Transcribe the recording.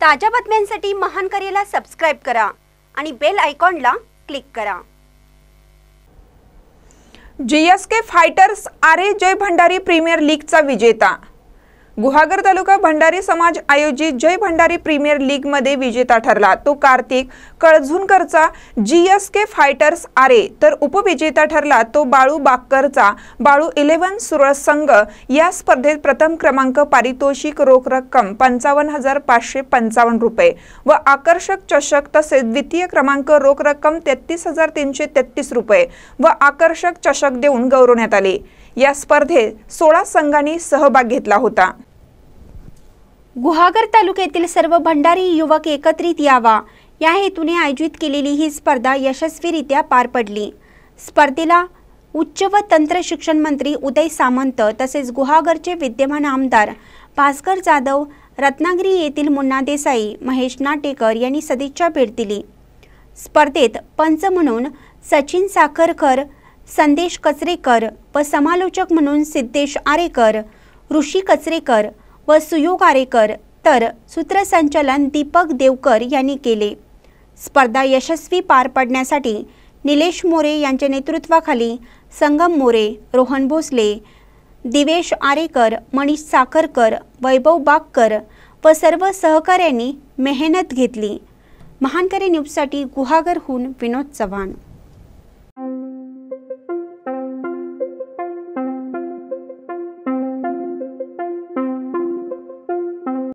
ताज्या बातम्यांसाठी महान करेला सबस्क्राईब करा आणि बेल आयकॉनला क्लिक करा GSK fighters Aare Jai Bhandari premier लीगचा विजेता गुहागर तालुका भंडारी समाज आयोजित जय भंडारी प्रीमियर लीगमध्ये विजेता ठरला तो कार्तिक कळझुनकरचा G S K fighters Aare तर उपविजेता ठरला तो बाळू बाक्करचा बाळू इलेव्हन सुरळ संघ या स्पर्धेत प्रथम क्रमांक पारितोषिक रोख रक्कम पंचावन्न हजार पाचशे पंचावन्न रुपये व आकर्षक चषक तसेच द्वितीय क्रमांक रोख रक्कम तेहतीस हजार तीनशे तेहतीस रुपये व आकर्षक चषक देऊन गौरवण्यात आले या स्पर्धेत सोळा संघांनी सहभाग घेतला होता गुहागर तालुक्यातील सर्व भंडारी युवक एकत्रित यावा या हेतूने आयोजित केलेली ही स्पर्धा यशस्वीरित्या पार पडली स्पर्धेला उच्च व तंत्र शिक्षण मंत्री उदय सामंत तसेच गुहागरचे विद्यमान आमदार भास्कर जाधव रत्नागिरी येथील मुन्ना देसाई महेश नाटेकर यांनी सदिच्छा भेट दिली स्पर्धेत पंच म्हणून सचिन साखरकर संदेश कचरेकर व समालोचक म्हणून सिद्धेश आरेकर ऋषी कचरेकर व आरेकर, तर सूत्रसंचलन दीपक देवकर यांनी केले स्पर्धा यशस्वी पार पडण्यासाठी निलेश मोरे यांच्या नेतृत्वाखाली संगम मोरे रोहन भोसले दिवेश आरेकर मनीष साखरकर वैभव बागकर व सर्व सहकाऱ्यांनी मेहनत घेतली महानकरी न्यूजसाठी गुहागरहून विनोद चव्हाण